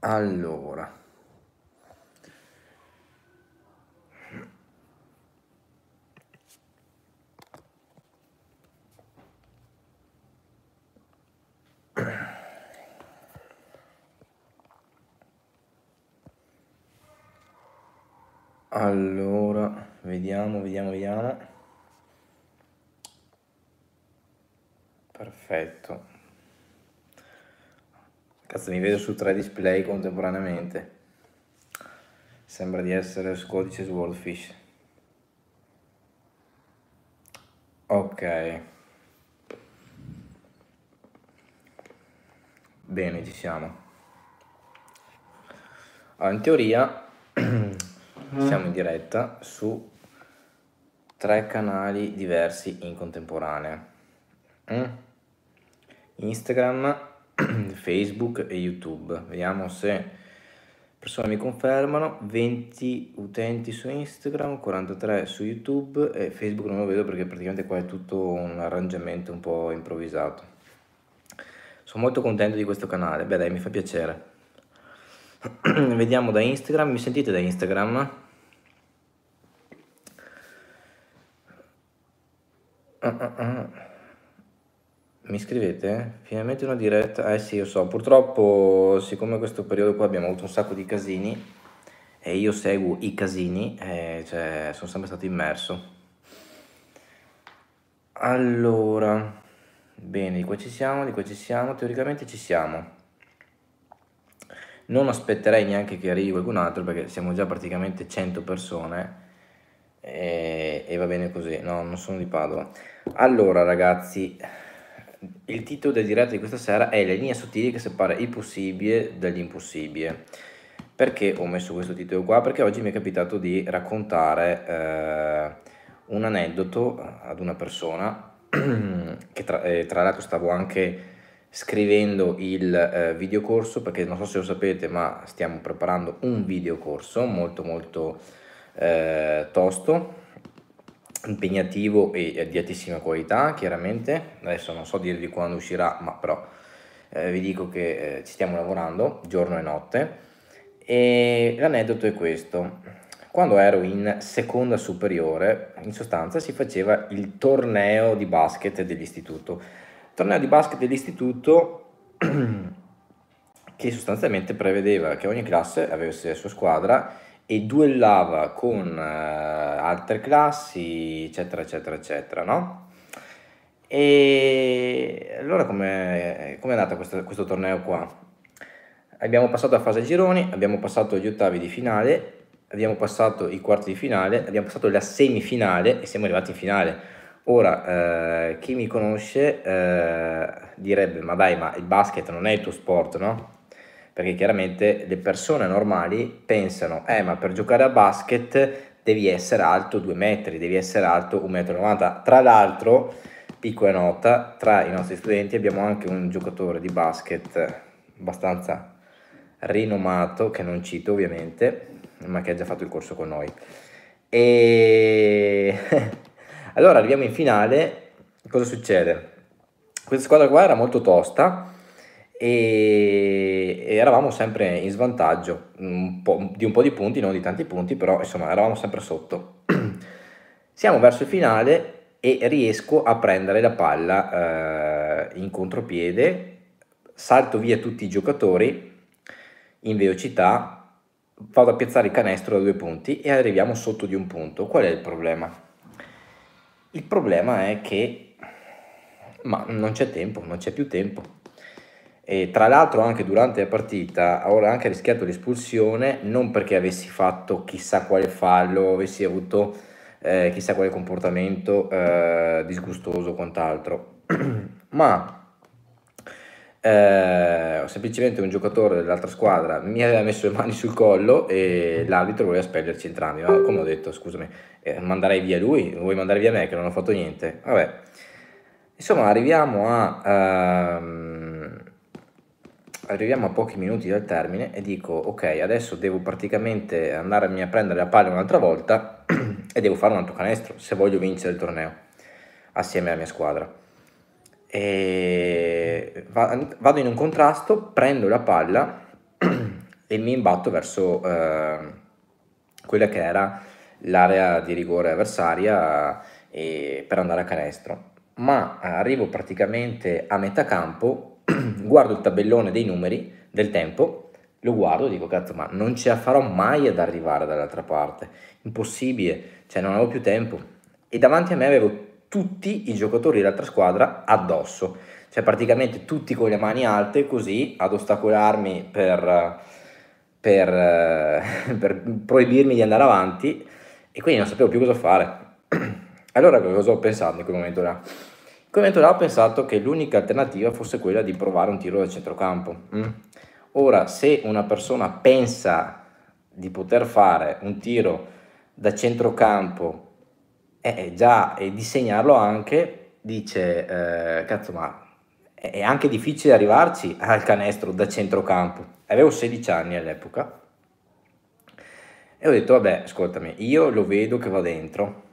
Allora. Allora, vediamo, vediamo, vediamo. Perfetto, Cazzo, mi vedo su tre display contemporaneamente. Sembra di essere su codice Swordfish. Ok. Bene, ci siamo. Allora, ah, in teoria siamo in diretta su tre canali diversi in contemporanea. Mm? Instagram, Facebook e YouTube. Vediamo se persone mi confermano. 20 utenti su Instagram, 43 su YouTube e Facebook non lo vedo perché praticamente qua è tutto un arrangiamento un po' improvvisato. Sono molto contento di questo canale, beh dai mi fa piacere. Vediamo da Instagram, mi sentite da Instagram? Uh, uh, uh. Mi scrivete? Finalmente una diretta? Eh sì, io so, purtroppo siccome in questo periodo qua abbiamo avuto un sacco di casini e io seguo i casini, eh, cioè, sono sempre stato immerso. Allora, bene, di qua ci siamo, di qua ci siamo, teoricamente ci siamo. Non aspetterei neanche che arrivi qualcun altro perché siamo già praticamente 100 persone e, e va bene così, no, non sono di Padova. Allora ragazzi il titolo del diretto di questa sera è Le linee sottili che separa il possibile dall'impossibile. Perché ho messo questo titolo qua? Perché oggi mi è capitato di raccontare eh, un aneddoto ad una persona che tra, eh, tra l'altro stavo anche scrivendo il eh, videocorso perché non so se lo sapete ma stiamo preparando un videocorso molto molto eh, tosto impegnativo e di altissima qualità chiaramente adesso non so dirvi quando uscirà ma però eh, vi dico che eh, ci stiamo lavorando giorno e notte e l'aneddoto è questo quando ero in seconda superiore in sostanza si faceva il torneo di basket dell'istituto torneo di basket dell'istituto che sostanzialmente prevedeva che ogni classe avesse la sua squadra e duellava con eh, altre classi, eccetera, eccetera, eccetera, no? E allora come eh, è andata questo, questo, torneo qua? Abbiamo passato la fase gironi, abbiamo passato gli ottavi di finale, abbiamo passato i quarti di finale, abbiamo passato la semifinale e siamo arrivati in finale. Ora, eh, chi mi conosce eh, direbbe, ma dai, ma il basket non è il tuo sport, no? perché chiaramente le persone normali pensano, eh ma per giocare a basket devi essere alto 2 metri, devi essere alto 1,90 m. Tra l'altro, piccola nota, tra i nostri studenti abbiamo anche un giocatore di basket abbastanza rinomato, che non cito ovviamente, ma che ha già fatto il corso con noi. E allora arriviamo in finale, cosa succede? Questa squadra qua era molto tosta e, eravamo sempre in svantaggio un di un po' di punti, non di tanti punti, però insomma eravamo sempre sotto. Siamo verso il finale e riesco a prendere la palla eh, in contropiede, salto via tutti i giocatori in velocità, vado a piazzare il canestro da due punti e arriviamo sotto di un punto. Qual è il problema? Il problema è che ma non c'è tempo, non c'è più tempo e tra l'altro anche durante la partita avevo anche rischiato l'espulsione non perché avessi fatto chissà quale fallo, avessi avuto eh, chissà quale comportamento eh, disgustoso o quant'altro, ma eh, semplicemente un giocatore dell'altra squadra mi aveva messo le mani sul collo e l'arbitro voleva spegnerci entrambi, ma come ho detto scusami, eh, manderei via lui, vuoi mandare via me che non ho fatto niente? Vabbè, insomma arriviamo a... Ehm, arriviamo a pochi minuti dal termine e dico ok adesso devo praticamente andarmi a prendere la palla un'altra volta e devo fare un altro canestro se voglio vincere il torneo assieme alla mia squadra e vado in un contrasto prendo la palla e mi imbatto verso eh, quella che era l'area di rigore avversaria eh, per andare a canestro ma arrivo praticamente a metà campo guardo il tabellone dei numeri, del tempo, lo guardo e dico cazzo ma non ce la farò mai ad arrivare dall'altra parte, impossibile, cioè non avevo più tempo e davanti a me avevo tutti i giocatori dell'altra squadra addosso, cioè praticamente tutti con le mani alte così ad ostacolarmi per, per, per proibirmi di andare avanti e quindi non sapevo più cosa fare. Allora cosa ho pensato in quel momento là? Clementola ha pensato che l'unica alternativa fosse quella di provare un tiro da centrocampo. Mm. Ora, se una persona pensa di poter fare un tiro da centrocampo eh, eh già, e disegnarlo anche, dice, eh, cazzo ma è anche difficile arrivarci al canestro da centrocampo. Avevo 16 anni all'epoca e ho detto, vabbè, ascoltami, io lo vedo che va dentro,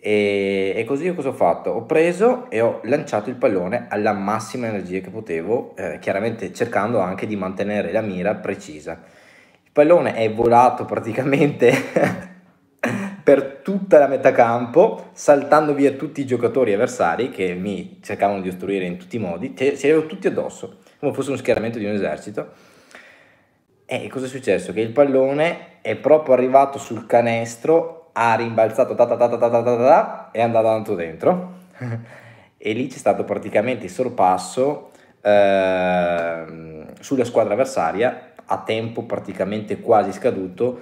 e, e, così io cosa ho fatto? Ho preso e ho lanciato il pallone alla massima energia che potevo, eh, chiaramente cercando anche di mantenere la mira precisa. Il pallone è volato praticamente per tutta la metà campo, saltando via tutti i giocatori avversari che mi cercavano di ostruire in tutti i modi, ce li avevo tutti addosso, come fosse uno schieramento di un esercito. E cosa è successo? Che il pallone è proprio arrivato sul canestro ha rimbalzato ta ta ta ta ta ta ta e è andato tanto dentro e lì c'è stato praticamente il sorpasso eh, sulla squadra avversaria a tempo praticamente quasi scaduto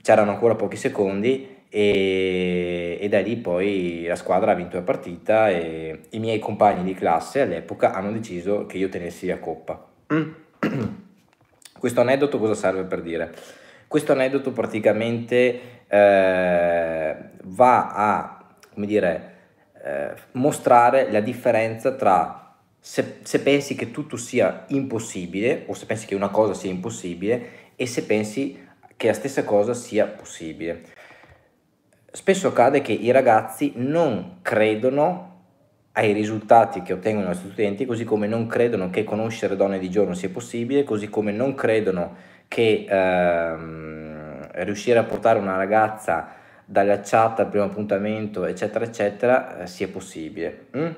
c'erano ancora pochi secondi e, e da lì poi la squadra ha vinto la partita e i miei compagni di classe all'epoca hanno deciso che io tenessi la coppa mm. questo aneddoto cosa serve per dire? Questo aneddoto praticamente eh, va a, come dire, eh, mostrare la differenza tra se, se, pensi che tutto sia impossibile o se pensi che una cosa sia impossibile e se pensi che la stessa cosa sia possibile. Spesso accade che i ragazzi non credono ai risultati che ottengono i studenti, così come non credono che conoscere donne di giorno sia possibile, così come non credono che ehm, riuscire a portare una ragazza dalla chat al primo appuntamento, eccetera, eccetera, eh, sia possibile. Mm?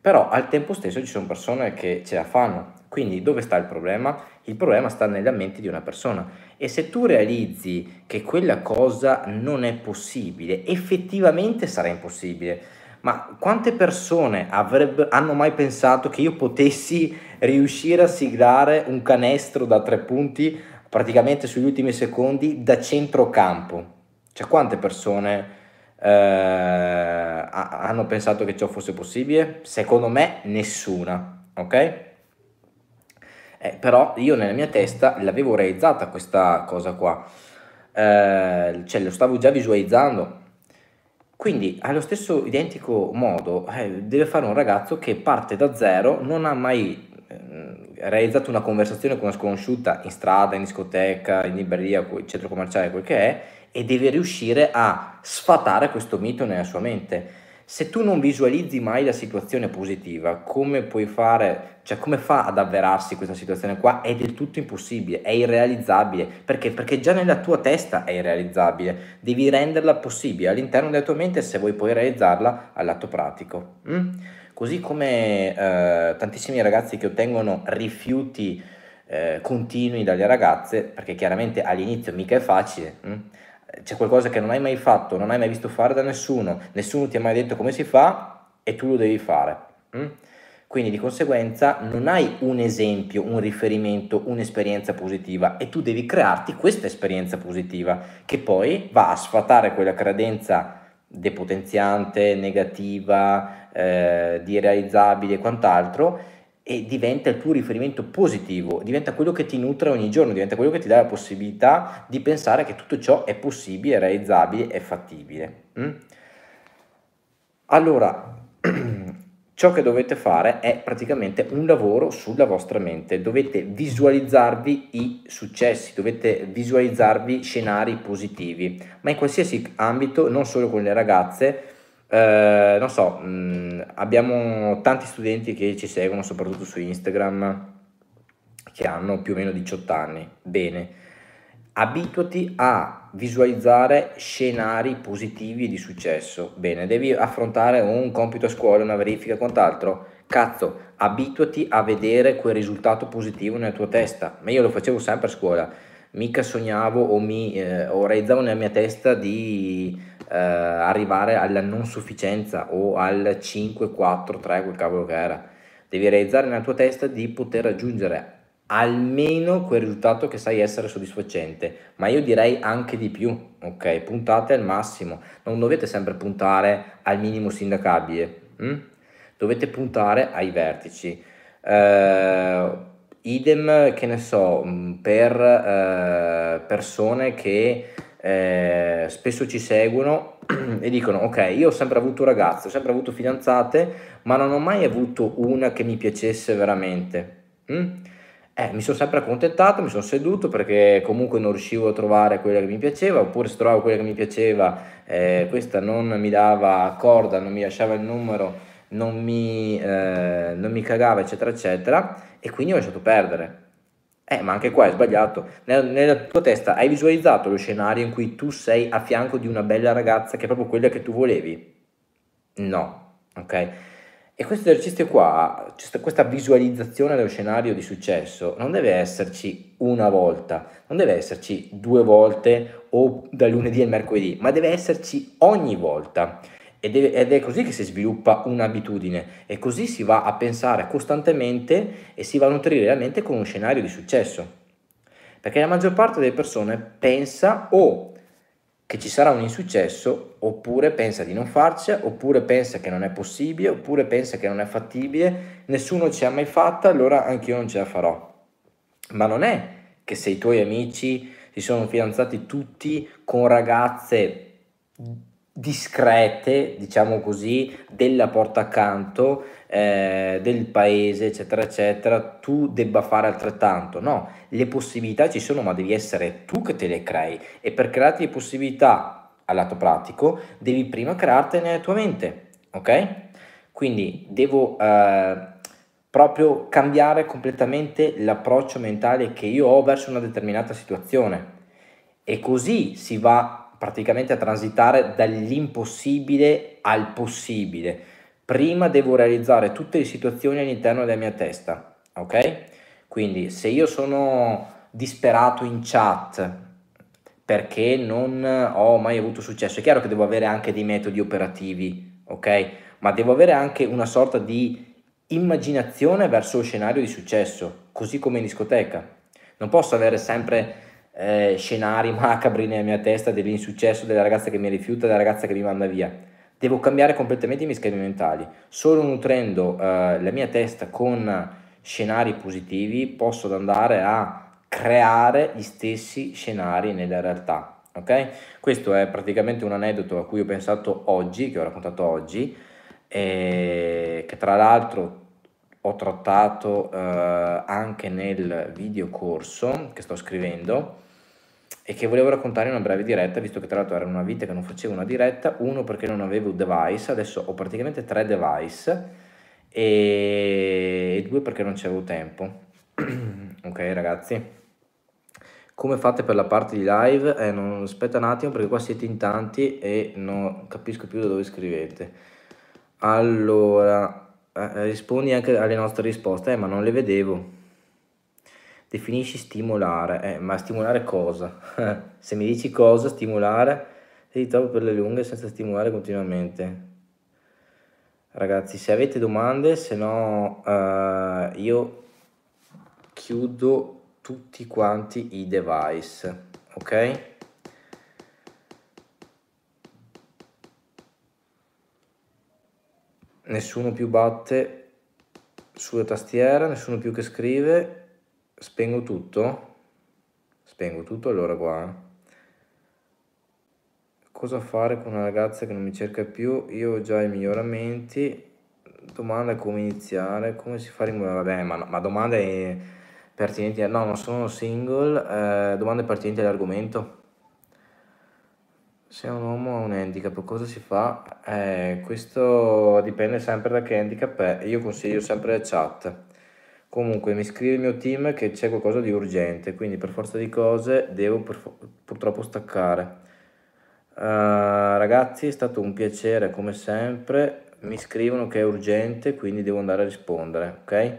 Però al tempo stesso ci sono persone che ce la fanno. Quindi dove sta il problema? Il problema sta nella mente di una persona. E se tu realizzi che quella cosa non è possibile, effettivamente sarà impossibile. Ma quante persone avrebbe, hanno mai pensato che io potessi riuscire a siglare un canestro da tre punti praticamente sugli ultimi secondi da centrocampo. Cioè quante persone eh, hanno pensato che ciò fosse possibile? Secondo me nessuna, ok? Eh, però io nella mia testa l'avevo realizzata questa cosa qua, eh, cioè lo stavo già visualizzando. Quindi allo stesso identico modo eh, deve fare un ragazzo che parte da zero, non ha mai Ehm, realizzato una conversazione con una sconosciuta in strada, in discoteca, in libreria, in centro commerciale, quel che è, e deve riuscire a sfatare questo mito nella sua mente. Se tu non visualizzi mai la situazione positiva, come puoi fare, cioè come fa ad avverarsi questa situazione qua? È del tutto impossibile, è irrealizzabile. Perché? Perché già nella tua testa è irrealizzabile. Devi renderla possibile all'interno della tua mente se vuoi poi realizzarla all'atto pratico. Mm? così come eh, tantissimi ragazzi che ottengono rifiuti eh, continui dalle ragazze, perché chiaramente all'inizio mica è facile, mh? Mm, c'è qualcosa che non hai mai fatto, non hai mai visto fare da nessuno, nessuno ti ha mai detto come si fa e tu lo devi fare. Mh? Mm. Quindi di conseguenza non hai un esempio, un riferimento, un'esperienza positiva e tu devi crearti questa esperienza positiva che poi va a sfatare quella credenza depotenziante, negativa, eh, direalizzabile e quant'altro, e diventa il tuo riferimento positivo, diventa quello che ti nutre ogni giorno, diventa quello che ti dà la possibilità di pensare che tutto ciò è possibile, realizzabile, è fattibile. Mm? Allora, ciò che dovete fare è praticamente un lavoro sulla vostra mente, dovete visualizzarvi i successi, dovete visualizzarvi scenari positivi, ma in qualsiasi ambito, non solo con le ragazze, eh, non so, mh, mm, abbiamo tanti studenti che ci seguono soprattutto su Instagram che hanno più o meno 18 anni, bene abituati a visualizzare scenari positivi di successo. Bene, devi affrontare un compito a scuola, una verifica e quant'altro. Cazzo, abituati a vedere quel risultato positivo nella tua testa. Ma io lo facevo sempre a scuola, mica sognavo o, mi, eh, o nella mia testa di eh, arrivare alla non sufficienza o al 5, 4, 3, quel cavolo che era. Devi realizzare nella tua testa di poter raggiungere almeno quel risultato che sai essere soddisfacente, ma io direi anche di più, ok? Puntate al massimo, non dovete sempre puntare al minimo sindacabile, hm? dovete puntare ai vertici. Eh, idem, che ne so, mm, per eh, persone che eh, spesso ci seguono e dicono ok io ho sempre avuto ragazze ho sempre avuto fidanzate ma non ho mai avuto una che mi piacesse veramente mm? Eh, mi sono sempre accontentato, mi sono seduto perché comunque non riuscivo a trovare quella che mi piaceva, oppure se trovavo quella che mi piaceva, eh, questa non mi dava corda, non mi lasciava il numero, non mi, eh, non mi cagava, eccetera, eccetera, e quindi ho lasciato perdere. Eh, ma anche qua è sbagliato. Nella, nella, tua testa hai visualizzato lo scenario in cui tu sei a fianco di una bella ragazza che è proprio quella che tu volevi? No, ok? E questo esercizio qua, cioè, questa visualizzazione dello scenario di successo, non deve esserci una volta, non deve esserci due volte o da lunedì al mercoledì, ma deve esserci ogni volta. Ed è, ed è così che si sviluppa un'abitudine e così si va a pensare costantemente e si va a nutrire la mente con un scenario di successo. Perché la maggior parte delle persone pensa o che ci sarà un insuccesso, oppure pensa di non farcela, oppure pensa che non è possibile, oppure pensa che non è fattibile, nessuno ci ha mai fatta, allora anch'io non ce la farò. Ma non è che se i tuoi amici si sono fidanzati tutti con ragazze discrete, diciamo così, della porta accanto, eh, del paese, eccetera, eccetera, tu debba fare altrettanto. No, le possibilità ci sono, ma devi essere tu che te le crei. E per crearti le possibilità al lato pratico, devi prima creartene la tua mente, ok? Quindi devo eh, proprio cambiare completamente l'approccio mentale che io ho verso una determinata situazione. E così si va praticamente a transitare dall'impossibile al possibile. Prima devo realizzare tutte le situazioni all'interno della mia testa, ok? Quindi se io sono disperato in chat perché non ho mai avuto successo, è chiaro che devo avere anche dei metodi operativi, ok? Ma devo avere anche una sorta di immaginazione verso lo scenario di successo, così come in discoteca. Non posso avere sempre eh, scenari macabri nella mia testa dell'insuccesso, della ragazza che mi rifiuta, della ragazza che mi manda via. Devo cambiare completamente i miei schemi mentali. Solo nutrendo eh, la mia testa con scenari positivi posso andare a creare gli stessi scenari nella realtà. Okay? Questo è praticamente un aneddoto a cui ho pensato oggi, che ho raccontato oggi, e eh, che tra l'altro ho trattato eh, anche nel video corso che sto scrivendo e che volevo raccontare in una breve diretta, visto che tra l'altro era una vita che non facevo una diretta, uno perché non avevo device, adesso ho praticamente tre device e, e due perché non c'avevo tempo. ok ragazzi, come fate per la parte di live? Eh, non, aspetta un attimo perché qua siete in tanti e non capisco più da dove scrivete. Allora, eh, rispondi anche alle nostre risposte, eh, ma non le vedevo. Definisci stimolare, eh, ma stimolare cosa? Se mi dici cosa stimolare, ti trovo per le lunghe senza stimolare continuamente. Ragazzi, se avete domande, se no eh, io chiudo tutti quanti i device, ok? Nessuno più batte sulla tastiera, nessuno più che scrive spengo tutto spengo tutto allora qua eh. cosa fare con una ragazza che non mi cerca più io ho già i miglioramenti domanda è come iniziare come si fa a rimuovere vabbè ma, ma domande pertinenti no non sono single eh, domande pertinenti all'argomento se un uomo ha un handicap cosa si fa? Eh, questo dipende sempre da che handicap è io consiglio sempre le chat Comunque mi scrive il mio team che c'è qualcosa di urgente, quindi per forza di cose devo purtroppo staccare. Uh, ragazzi, è stato un piacere come sempre. Mi scrivono che è urgente, quindi devo andare a rispondere, ok?